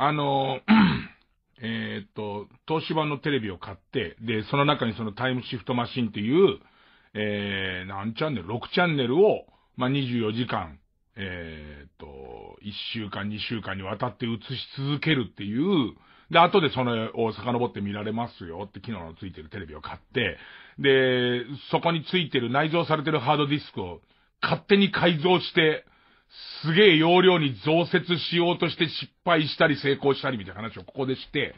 あの、えっと、東芝のテレビを買って、で、その中にそのタイムシフトマシンっていう、えー、何チャンネル ?6 チャンネルを、まあ、24時間、えっ、と、1週間、2週間にわたって映し続けるっていう、で、後でそれを遡って見られますよって機能のついてるテレビを買って、で、そこについてる内蔵されてるハードディスクを勝手に改造して、すげえ容量に増設しようとして失敗したり成功したりみたいな話をここでして、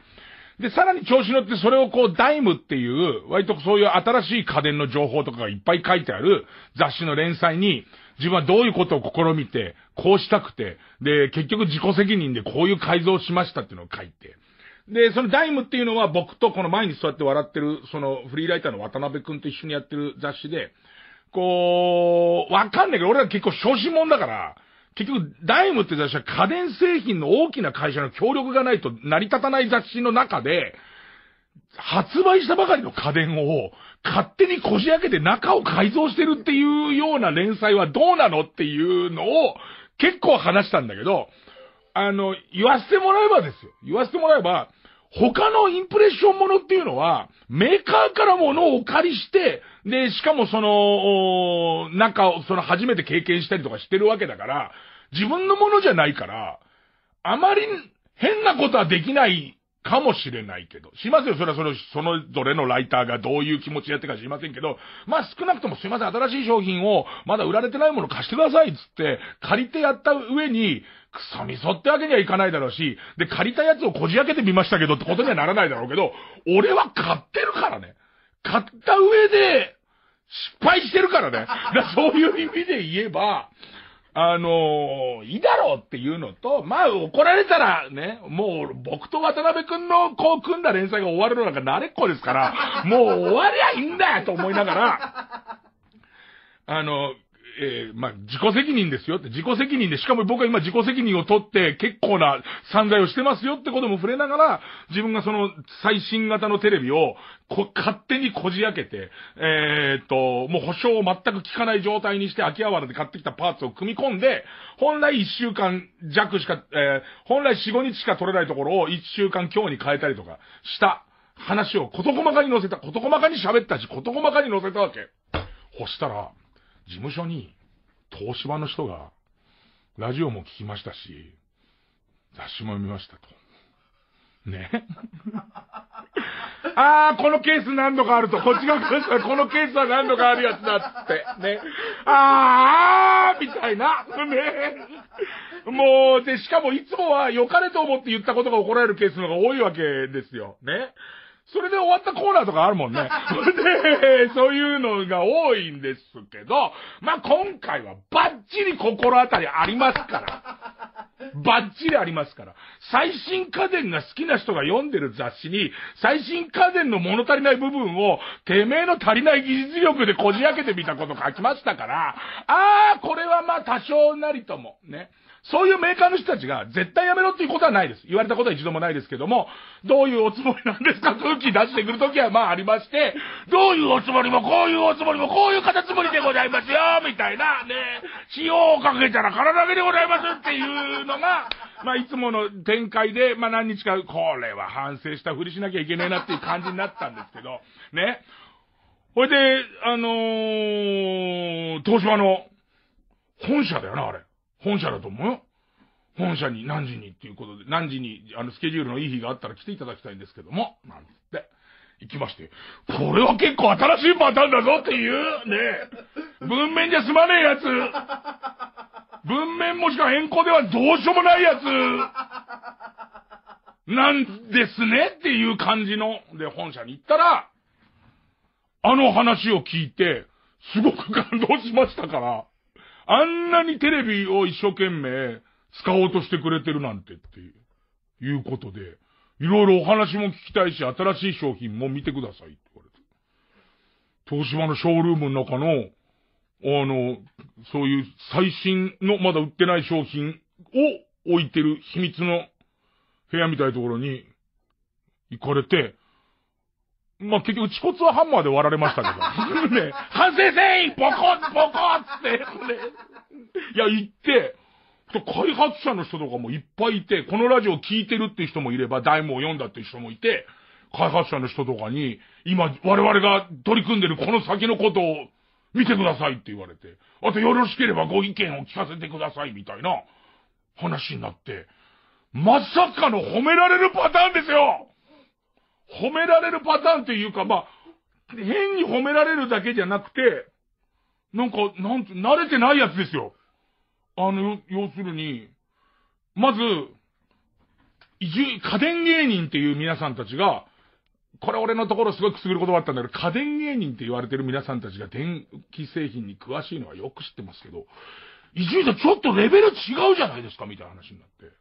で、さらに調子乗ってそれをこう、ダイムっていう、割とそういう新しい家電の情報とかがいっぱい書いてある雑誌の連載に、自分はどういうことを試みて、こうしたくて、で、結局自己責任でこういう改造しましたっていうのを書いて。で、そのダイムっていうのは僕とこの前に座って笑ってる、そのフリーライターの渡辺くんと一緒にやってる雑誌で、こう、わかんないけど、俺ら結構初心者だから、結局、ダイムって雑誌は家電製品の大きな会社の協力がないと成り立たない雑誌の中で、発売したばかりの家電を勝手にこじ開けて中を改造してるっていうような連載はどうなのっていうのを結構話したんだけど、あの、言わせてもらえばですよ。言わせてもらえば、他のインプレッションものっていうのは、メーカーからものをお借りして、で、しかもその、なんか、その初めて経験したりとかしてるわけだから、自分のものじゃないから、あまり変なことはできないかもしれないけど。しますよ。それはその、そのどれのライターがどういう気持ちやってか知りませんけど、まあ少なくともすいません、新しい商品をまだ売られてないもの貸してくださいっつって、借りてやった上に、クソみそってわけにはいかないだろうし、で、借りたやつをこじ開けてみましたけどってことにはならないだろうけど、俺は買ってるからね。買った上で、失敗してるからね。だそういう意味で言えば、あのー、いいだろうっていうのと、まあ怒られたらね、もう僕と渡辺くんのこう組んだ連載が終わるのなんか慣れっこですから、もう終わりゃいいんだよと思いながら、あの、えー、まあ、自己責任ですよって、自己責任で、しかも僕は今自己責任を取って結構な散財をしてますよってことも触れながら、自分がその最新型のテレビを、こ、勝手にこじ開けて、えー、っと、もう保証を全く効かない状態にして、秋葉原で買ってきたパーツを組み込んで、本来1週間弱しか、えー、本来4、5日しか取れないところを1週間今日に変えたりとかした。話を事細かに載せた、事細かに喋ったし、事細かに載せたわけ。ほしたら、事務所に東芝の人が、ラジオも聞きましたし、雑誌も見ましたと。ね。ああ、このケース何度かあると、こっちがこのケースは何度かあるやつだって、ね。あー、みたいな。ね。もう、で、しかもいつもは良かれと思って言ったことが怒られるケースの方が多いわけですよ。ね。それで終わったコーナーとかあるもんね。で、そういうのが多いんですけど、まあ、今回はバッチリ心当たりありますから。バッチリありますから。最新家電が好きな人が読んでる雑誌に、最新家電の物足りない部分を、てめえの足りない技術力でこじ開けてみたこと書きましたから、ああ、これはまあ多少なりとも、ね。そういうメーカーの人たちが絶対やめろっていうことはないです。言われたことは一度もないですけども、どういうおつもりなんですか空気出してくるときはまあありまして、どういうおつもりもこういうおつもりもこういう形つもりでございますよ、みたいな、ね、塩をかけたら体げでございますっていうのが、まあいつもの展開で、まあ何日か、これは反省したふりしなきゃいけないなっていう感じになったんですけど、ね。ほいで、あのー、東芝の本社だよな、あれ。本社だと思うよ。本社に何時にっていうことで、何時に、あの、スケジュールのいい日があったら来ていただきたいんですけども、なんつって、行きまして、これは結構新しいパターンだぞっていう、ねえ、文面じゃ済まねえやつ、文面もしくは変更ではどうしようもないやつ、なんですねっていう感じの、で、本社に行ったら、あの話を聞いて、すごく感動しましたから、あんなにテレビを一生懸命使おうとしてくれてるなんてっていう、いうことで、いろいろお話も聞きたいし、新しい商品も見てくださいって言われて。東芝のショールームの中の、あの、そういう最新のまだ売ってない商品を置いてる秘密の部屋みたいなところに行かれて、まあ、結局、恥骨はハンマーで割られましたけど。ね、反省せいポコッポコッって、ね。いや、言って、開発者の人とかもいっぱいいて、このラジオ聞いてるって人もいれば、ダイムを読んだって人もいて、開発者の人とかに、今、我々が取り組んでるこの先のことを見てくださいって言われて、あとよろしければご意見を聞かせてくださいみたいな話になって、まさかの褒められるパターンですよ褒められるパターンっていうか、まあ、変に褒められるだけじゃなくて、なんか、なんて、慣れてないやつですよ。あの、要するに、まず、家電芸人っていう皆さんたちが、これ俺のところすごいくすぐることがあったんだけど、家電芸人って言われてる皆さんたちが電気製品に詳しいのはよく知ってますけど、伊集院さんちょっとレベル違うじゃないですかみたいな話になって。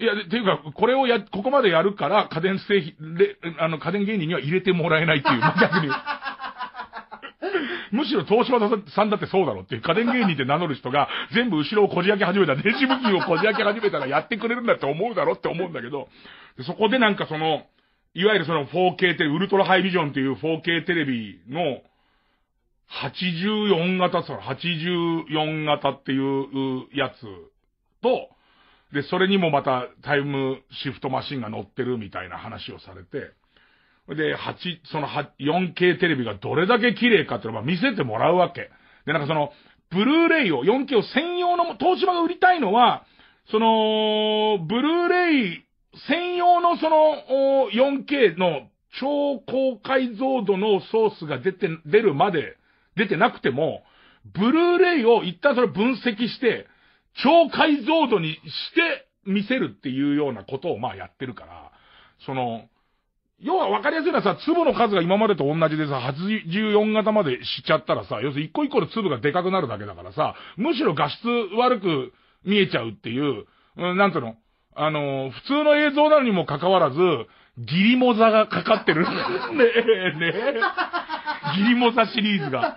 いや、ていうか、これをや、ここまでやるから、家電製品、で、あの、家電芸人には入れてもらえないっていう、逆に。むしろ東芝さんだってそうだろっていう家電芸人って名乗る人が全部後ろをこじ開け始めた、電子部品をこじ開け始めたらやってくれるんだって思うだろって思うんだけど、そこでなんかその、いわゆるその 4K テレビ、ウルトラハイビジョンっていう 4K テレビの、84型、その84型っていうやつと、で、それにもまたタイムシフトマシンが乗ってるみたいな話をされて、で、8、その 4K テレビがどれだけ綺麗かっていうのを見せてもらうわけ。で、なんかその、ブルーレイを、4K を専用の、東芝が売りたいのは、その、ブルーレイ専用のその、4K の超高解像度のソースが出て、出るまで、出てなくても、ブルーレイを一旦それ分析して、超解像度にして見せるっていうようなことをまあやってるから、その、要は分かりやすいのはさ、粒の数が今までと同じでさ、84型までしちゃったらさ、要するに一個一個の粒がでかくなるだけだからさ、むしろ画質悪く見えちゃうっていう、うん、なんつうの、あのー、普通の映像なのにもかかわらず、ギリモザがかかってる。ねえ、ねえ。ギリモザシリーズが。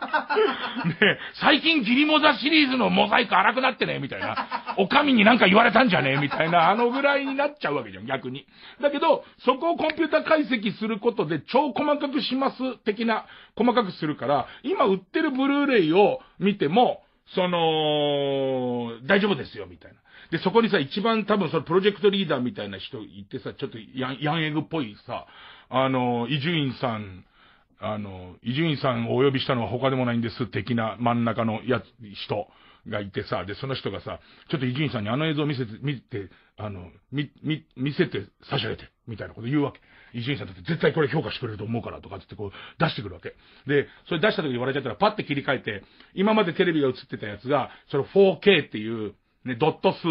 ね最近ギリモザシリーズのモザイク荒くなってね、みたいな。お上になんか言われたんじゃねみたいな、あのぐらいになっちゃうわけじゃん、逆に。だけど、そこをコンピューター解析することで超細かくします的な、細かくするから、今売ってるブルーレイを見ても、その、大丈夫ですよ、みたいな。で、そこにさ、一番多分そのプロジェクトリーダーみたいな人いてさ、ちょっとヤンヤンエグっぽいさ、あの、伊集院さんあの、伊集院さんをお呼びしたのは他でもないんです、的な真ん中のやつ、人がいてさ、で、その人がさ、ちょっと伊集院さんにあの映像を見せて、見て、あの、見、見、見せて差し上げて、みたいなこと言うわけ。伊集院さんだって絶対これ評価してくれると思うからとかってこう出してくるわけ。で、それ出した時に笑っちゃったらパッて切り替えて、今までテレビが映ってたやつが、その 4K っていう、ね、ドット数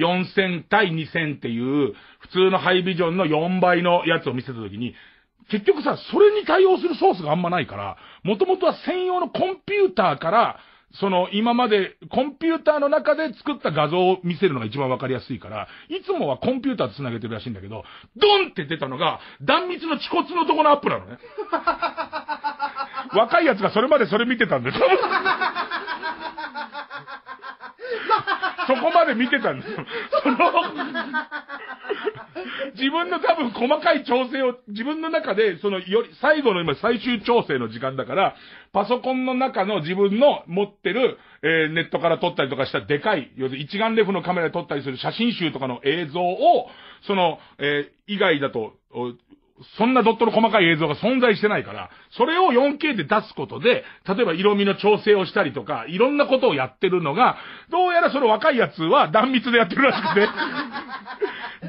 4000対2000っていう、普通のハイビジョンの4倍のやつを見せた時に、結局さ、それに対応するソースがあんまないから、もともとは専用のコンピューターから、その今までコンピューターの中で作った画像を見せるのが一番わかりやすいから、いつもはコンピューターと繋げてるらしいんだけど、ドンって出たのが、断密の恥骨のとこのアップなのね。若い奴がそれまでそれ見てたんです。そこまで見てたんですよ。その、自分の多分細かい調整を、自分の中で、そのより、最後の今最終調整の時間だから、パソコンの中の自分の持ってる、えー、ネットから撮ったりとかしたでかい、要するに一眼レフのカメラで撮ったりする写真集とかの映像を、その、えー、以外だと、そんなドットの細かい映像が存在してないから、それを 4K で出すことで、例えば色味の調整をしたりとか、いろんなことをやってるのが、どうやらその若いやつは断密でやってるらしくて、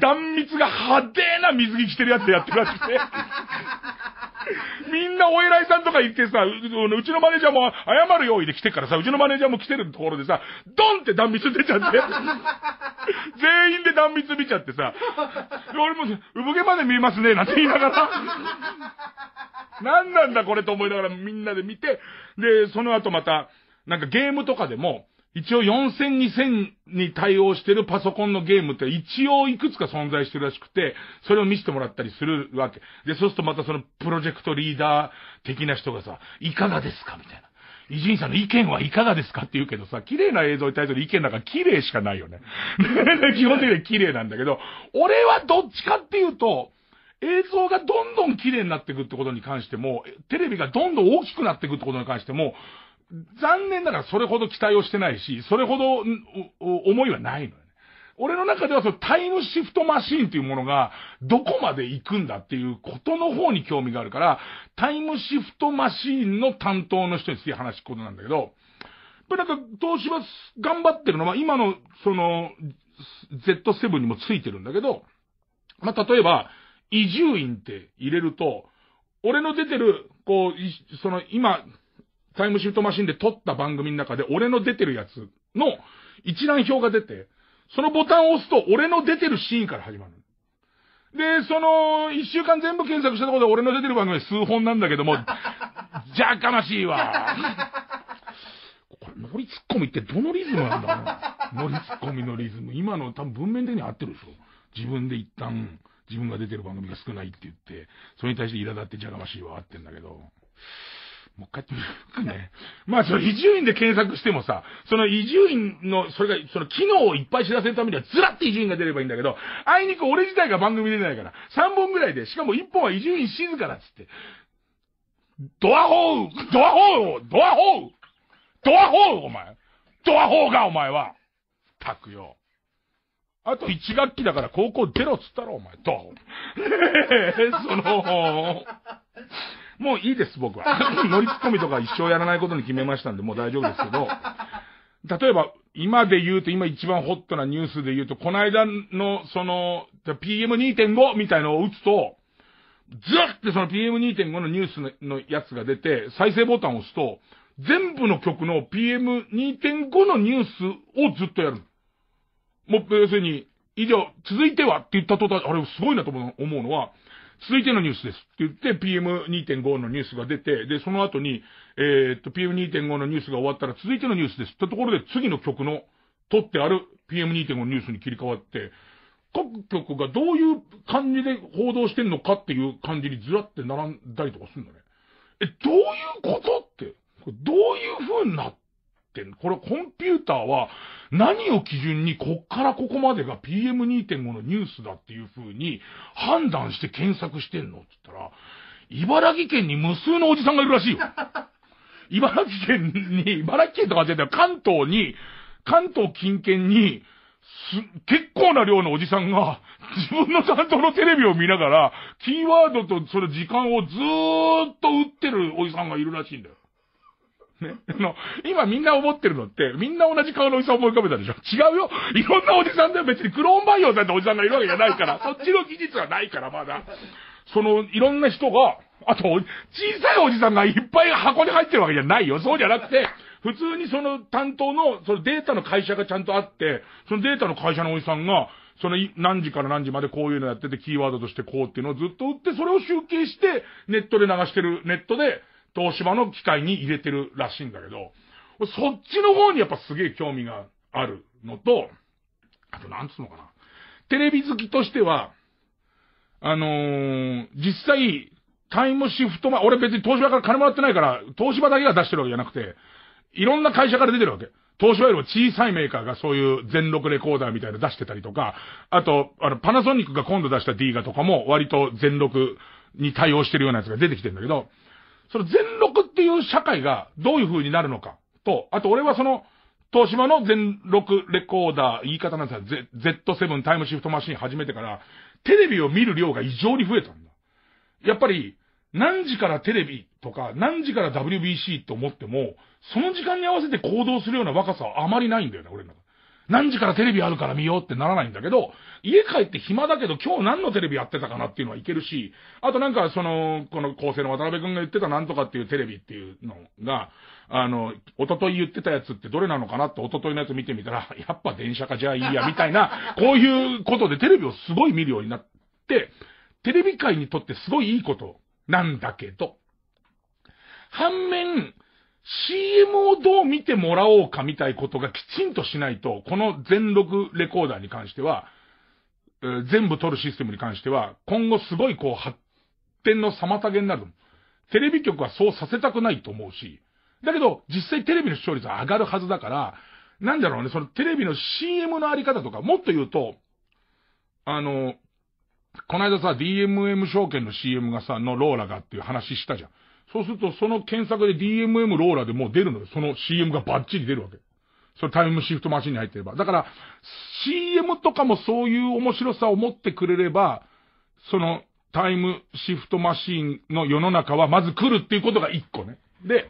断密が派手な水着着てるやつでやってるらしくて、みんなお偉いさんとか言ってさ、うちのマネージャーも謝る用意で来てからさ、うちのマネージャーも来てるところでさ、ドンって断蜜出ちゃって。全員で断蜜見ちゃってさ、俺も、産毛まで見えますね、なんて言いながら。何なんだこれと思いながらみんなで見て、で、その後また、なんかゲームとかでも、一応4000、2000に対応してるパソコンのゲームって一応いくつか存在してるらしくて、それを見せてもらったりするわけ。で、そうするとまたそのプロジェクトリーダー的な人がさ、いかがですかみたいな。伊集院さんの意見はいかがですかって言うけどさ、綺麗な映像に対する意見なんか綺麗しかないよね。基本的には綺麗なんだけど、俺はどっちかっていうと、映像がどんどん綺麗になっていくってことに関しても、テレビがどんどん大きくなっていくってことに関しても、残念ながらそれほど期待をしてないし、それほど思いはないのよね。俺の中ではそのタイムシフトマシーンていうものがどこまで行くんだっていうことの方に興味があるから、タイムシフトマシーンの担当の人について話すことなんだけど、やっぱりなんか東芝頑張ってるのは今のその Z7 にもついてるんだけど、まあ、例えば、移住院って入れると、俺の出てる、こう、その今、タイムシフトマシンで撮った番組の中で、俺の出てるやつの一覧表が出て、そのボタンを押すと、俺の出てるシーンから始まる。で、その、一週間全部検索したところで俺の出てる番組数本なんだけども、じ ゃかましいわ。これ、ノリツッコミってどのリズムなんだろうノリツッコミのリズム。今の多分文面的に合ってるでしょ。自分で一旦、自分が出てる番組が少ないって言って、それに対して苛立ってじゃがましいわ合ってんだけど。もう一回やってみるね。まあ、その移住院で検索してもさ、その移住院の、それが、その機能をいっぱい知らせるためには、ずらって移住院が出ればいいんだけど、あいにく俺自体が番組出ないから、3本ぐらいで、しかも1本は移住院静かだっつって、ドアホードアホードアホードアホーお前ドアホーがお前はたくよ。あと1学期だから高校出ろっつったろ、お前。ドアホー。その、もういいです、僕は。乗りツッコミとか一生やらないことに決めましたんで、もう大丈夫ですけど、例えば、今で言うと、今一番ホットなニュースで言うと、この間の、その、PM2.5 みたいのを打つと、ずってその PM2.5 のニュースのやつが出て、再生ボタンを押すと、全部の曲の PM2.5 のニュースをずっとやる。もう、要するに、以上、続いてはって言った途端、あれすごいなと思うのは、続いてのニュースですって言って PM2.5 のニュースが出て、で、その後に、えー、っと、PM2.5 のニュースが終わったら続いてのニュースですってところで次の曲の撮ってある PM2.5 のニュースに切り替わって、各局がどういう感じで報道してんのかっていう感じにずらって並んだりとかするんだね。え、どういうことって、どういう風になってんのこれコンピューターは何を基準にこっからここまでが PM2.5 のニュースだっていう風に判断して検索してんのって言ったら、茨城県に無数のおじさんがいるらしいよ。茨城県に、茨城県とかじゃなくて関東に、関東近県に、結構な量のおじさんが、自分の担当のテレビを見ながら、キーワードとその時間をずーっと打ってるおじさんがいるらしいんだよ。ね。あの、今みんな思ってるのって、みんな同じ顔のおじさん思い浮かべたでしょ違うよいろんなおじさんだよ別にクローンバイオされたおじさんがいるわけじゃないから、そっちの技術はないからまだ。その、いろんな人が、あと、小さいおじさんがいっぱい箱に入ってるわけじゃないよ。そうじゃなくて、普通にその担当の、そのデータの会社がちゃんとあって、そのデータの会社のおじさんが、その何時から何時までこういうのやってて、キーワードとしてこうっていうのをずっと売って、それを集計して、ネットで流してる、ネットで、東芝の機械に入れてるらしいんだけど、そっちの方にやっぱすげえ興味があるのと、あとなんつうのかな。テレビ好きとしては、あのー、実際、タイムシフト前、俺別に東芝から金もらってないから、東芝だけが出してるわけじゃなくて、いろんな会社から出てるわけ。東芝よりも小さいメーカーがそういう全録レコーダーみたいな出してたりとか、あと、あの、パナソニックが今度出した D ガとかも割と全録に対応してるようなやつが出てきてんだけど、その全録っていう社会がどういう風になるのかと、あと俺はその、東芝の全録レコーダー、言い方なんですよ。Z7 タイムシフトマシン始めてから、テレビを見る量が異常に増えたんだ。やっぱり、何時からテレビとか、何時から WBC と思っても、その時間に合わせて行動するような若さはあまりないんだよね、俺の中何時からテレビあるから見ようってならないんだけど、家帰って暇だけど今日何のテレビやってたかなっていうのはいけるし、あとなんかその、この構成の渡辺くんが言ってたなんとかっていうテレビっていうのが、あの、おととい言ってたやつってどれなのかなっておとといのやつ見てみたら、やっぱ電車かじゃあいいやみたいな、こういうことでテレビをすごい見るようになって、テレビ界にとってすごいいいことなんだけど、反面、CM をどう見てもらおうかみたいことがきちんとしないと、この全録レコーダーに関しては、全部撮るシステムに関しては、今後すごいこう発展の妨げになる。テレビ局はそうさせたくないと思うし、だけど実際テレビの視聴率は上がるはずだから、なんだろうね、そのテレビの CM のあり方とか、もっと言うと、あの、この間さ、DMM 証券の CM がさ、のローラがっていう話したじゃん。そうすると、その検索で DMM ローラーでもう出るのよ。その CM がバッチリ出るわけ。それタイムシフトマシンに入ってれば。だから、CM とかもそういう面白さを持ってくれれば、そのタイムシフトマシンの世の中はまず来るっていうことが一個ね。で、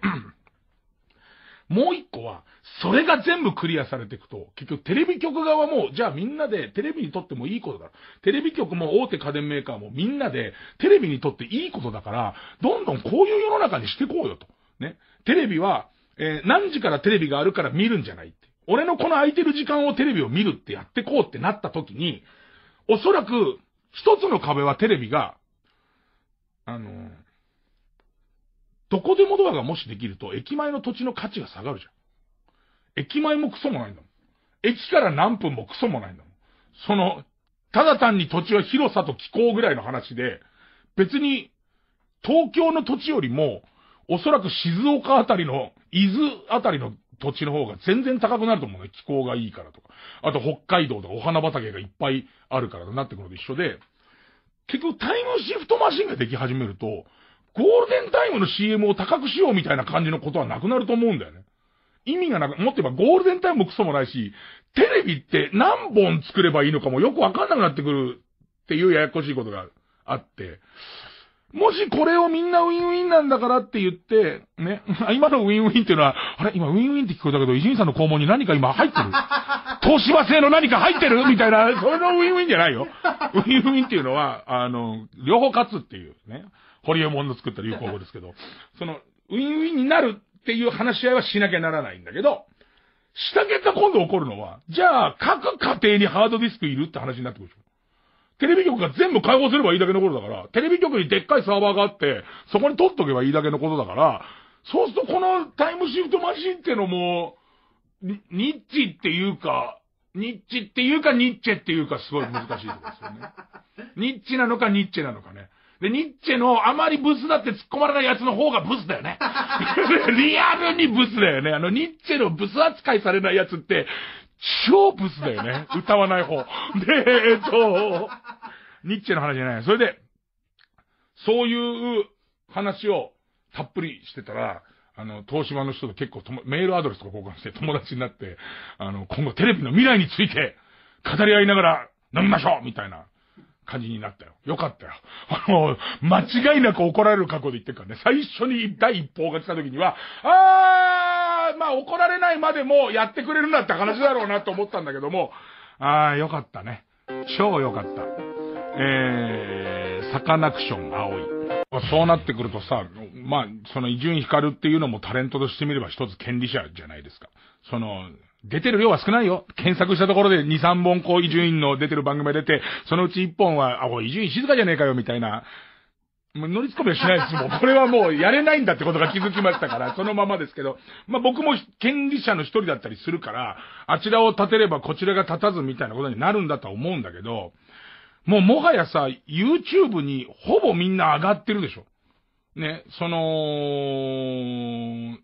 もう一個は、それが全部クリアされていくと、結局テレビ局側も、じゃあみんなでテレビにとってもいいことだ。テレビ局も大手家電メーカーもみんなでテレビにとっていいことだから、どんどんこういう世の中にしていこうよと。ね。テレビは、えー、何時からテレビがあるから見るんじゃないって。俺のこの空いてる時間をテレビを見るってやってこうってなった時に、おそらく、一つの壁はテレビが、あのーどこでもドアがもしできると、駅前の土地の価値が下がるじゃん。駅前もクソもないんだもん。駅から何分もクソもないんだもん。その、ただ単に土地は広さと気候ぐらいの話で、別に、東京の土地よりも、おそらく静岡あたりの、伊豆あたりの土地の方が全然高くなると思うね。気候がいいからとか。あと北海道とかお花畑がいっぱいあるからとなってくるのと一緒で、結局タイムシフトマシンができ始めると、ゴールデンタイムの CM を高くしようみたいな感じのことはなくなると思うんだよね。意味がなく、もっと言えばゴールデンタイムもクソもないし、テレビって何本作ればいいのかもよくわかんなくなってくるっていうややこしいことがあって、もしこれをみんなウィンウィンなんだからって言って、ね、今のウィンウィンっていうのは、あれ今ウィンウィンって聞こえたけど、伊集院さんの肛門に何か今入ってる 東芝製の何か入ってるみたいな、それのウィンウィンじゃないよ。ウィンウィンっていうのは、あの、両方勝つっていうね。ホリエモンの作った流行語ですけど、その、ウィンウィンになるっていう話し合いはしなきゃならないんだけど、した結果今度起こるのは、じゃあ、各家庭にハードディスクいるって話になってくるでしょ。テレビ局が全部解放すればいいだけのことだから、テレビ局にでっかいサーバーがあって、そこに取っとけばいいだけのことだから、そうするとこのタイムシフトマシンってのも、ニッチっていうか、ニッチっていうかニッチェっていうかすごい難しいところですよね。ニッチなのかニッチェなのかね。で、ニッチェのあまりブスだって突っ込まれないやつの方がブスだよね。リアルにブスだよね。あの、ニッチェのブス扱いされないやつって、超ブスだよね。歌わない方。で、えっと、ニッチェの話じゃない。それで、そういう話をたっぷりしてたら、あの、東芝の人と結構メールアドレスとか交換して友達になって、あの、今後テレビの未来について語り合いながら飲みましょうみたいな感じになったよ。よかったよ。あの、間違いなく怒られる過去で言ってるからね、最初に第一報が来た時には、あー、まあ怒られないまでもやってくれるなって話だろうなと思ったんだけども、あー、よかったね。超よかった。えー、サカナクション、青い。そうなってくるとさ、まあ、その伊集院光っていうのもタレントとしてみれば一つ権利者じゃないですか。その、出てる量は少ないよ。検索したところで2、3本こう伊集院の出てる番組が出て、そのうち1本は、あ、おい、伊集院静かじゃねえかよ、みたいな。もう乗りつッコはしないです。もう、これはもうやれないんだってことが気づきましたから、そのままですけど。まあ僕も権利者の一人だったりするから、あちらを立てればこちらが立たずみたいなことになるんだとは思うんだけど、もうもはやさ、YouTube にほぼみんな上がってるでしょ。ね、その、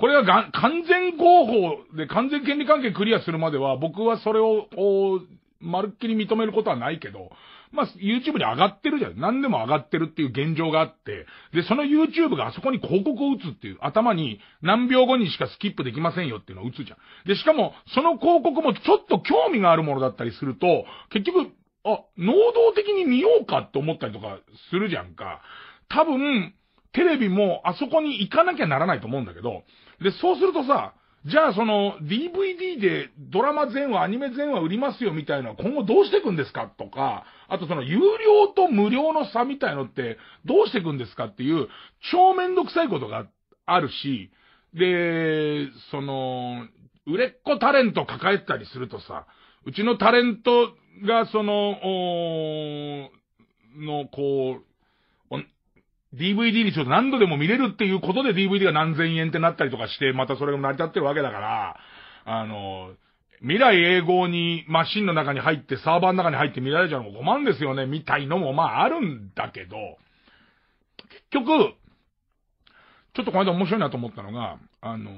これはが完全合法で完全権利関係クリアするまでは、僕はそれを、おまるっきり認めることはないけど、まあ、YouTube に上がってるじゃん。何でも上がってるっていう現状があって、で、その YouTube があそこに広告を打つっていう、頭に何秒後にしかスキップできませんよっていうのを打つじゃん。で、しかも、その広告もちょっと興味があるものだったりすると、結局、あ、能動的に見ようかって思ったりとかするじゃんか。多分、テレビもあそこに行かなきゃならないと思うんだけど、で、そうするとさ、じゃあその DVD でドラマ全話、アニメ全話売りますよみたいな今後どうしていくんですかとか、あとその有料と無料の差みたいのってどうしていくんですかっていう超めんどくさいことがあるし、で、その、売れっ子タレント抱えたりするとさ、うちのタレントがその、の、こう、DVD にっと何度でも見れるっていうことで DVD が何千円ってなったりとかして、またそれが成り立ってるわけだから、あの、未来永劫にマシンの中に入ってサーバーの中に入って見られちゃうのも困るんですよね、みたいのもまああるんだけど、結局、ちょっとこの間面白いなと思ったのが、あの、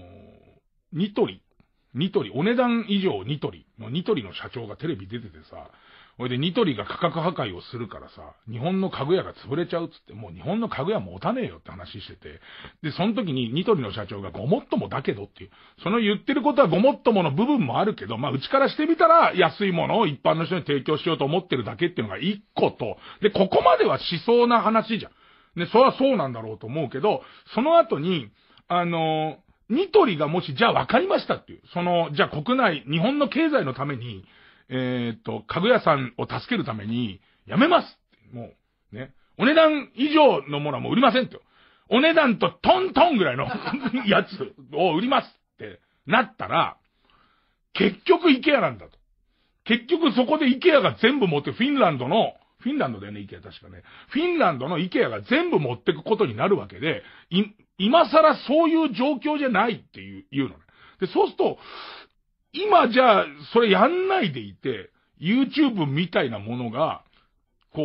ニトリ、ニトリ、お値段以上ニトリのニトリの社長がテレビ出ててさ、ほれでニトリが価格破壊をするからさ、日本の家具屋が潰れちゃうっつって、もう日本の家具屋持たねえよって話してて、で、その時にニトリの社長がごもっともだけどっていう、その言ってることはごもっともの部分もあるけど、まあうちからしてみたら安いものを一般の人に提供しようと思ってるだけっていうのが一個と、で、ここまではしそうな話じゃん。ね、そはそうなんだろうと思うけど、その後に、あの、ニトリがもし、じゃあ分かりましたっていう。その、じゃあ国内、日本の経済のために、えー、っと、家具屋さんを助けるために、やめますもう、ね。お値段以上のものはもう売りませんって。お値段とトントンぐらいの やつを売りますってなったら、結局 IKEA なんだと。結局そこで IKEA が全部持って、フィンランドの、フィンランドだよね、IKEA 確かね。フィンランドの IKEA が全部持ってくことになるわけで、い、今更そういう状況じゃないっていう、言うのね。で、そうすると、今じゃあ、それやんないでいて、YouTube みたいなものが、こ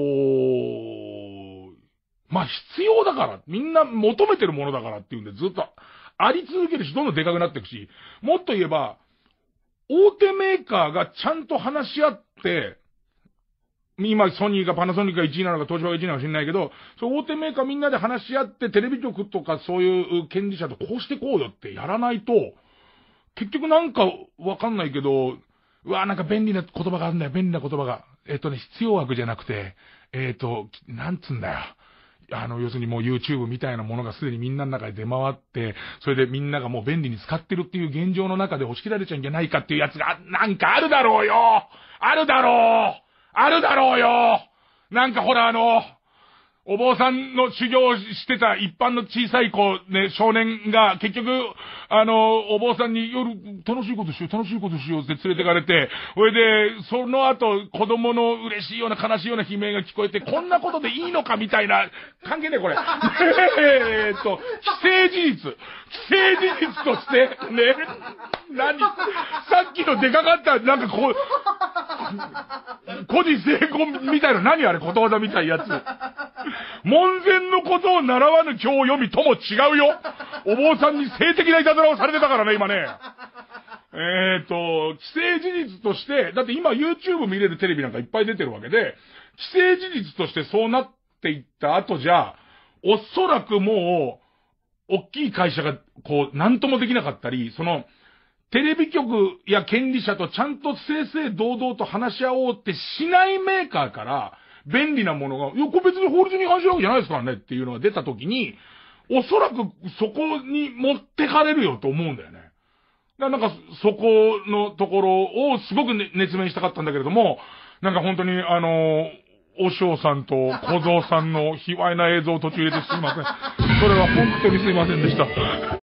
う、まあ、必要だから、みんな求めてるものだからっていうんで、ずっとあり続けるし、どんどんでかくなっていくし、もっと言えば、大手メーカーがちゃんと話し合って、今、ソニーかパナソニーか1位なのか、東芝が1位なのか知んないけど、そう、大手メーカーみんなで話し合って、テレビ局とかそういう権利者とこうしてこうよってやらないと、結局なんかわかんないけど、うわ、なんか便利な言葉があるんだよ、便利な言葉が。えっ、とね、必要枠じゃなくて、えっ、と、なんつんだよ。あの、要するにもう YouTube みたいなものがすでにみんなの中で出回って、それでみんながもう便利に使ってるっていう現状の中で押し切られちゃうんじゃないかっていうやつが、なんかあるだろうよあるだろうあるだろうよなんかほらあの、お坊さんの修行をしてた一般の小さい子、ね、少年が、結局、あの、お坊さんに夜、楽しいことしよう、楽しいことしようって連れてかれて、それで、その後、子供の嬉しいような悲しいような悲鳴が聞こえて、こんなことでいいのかみたいな、関係ねえ、これ。えっと、既成事実。既成事実として、ね、何さっきのでかかった、なんかこう、個 人成功みたいな、何あれ、ことわざみたいなやつ。門前のことを習わぬ教日読みとも違うよ。お坊さんに性的ないたずらをされてたからね、今ね。えっ、ー、と、既成事実として、だって今 YouTube 見れるテレビなんかいっぱい出てるわけで、既成事実としてそうなっていった後じゃ、おそらくもう、おっきい会社が、こう、なんともできなかったり、その、テレビ局や権利者とちゃんと正々堂々と話し合おうってしないメーカーから、便利なものが、いや、これ別に法律に違反してるわけじゃないですからねっていうのが出たときに、おそらくそこに持ってかれるよと思うんだよね。だなんか、そこのところをすごく、ね、熱弁したかったんだけれども、なんか本当に、あの、おしょうさんと小僧さんの卑猥な映像を途中入れてすいません。それは本当にすいませんでした。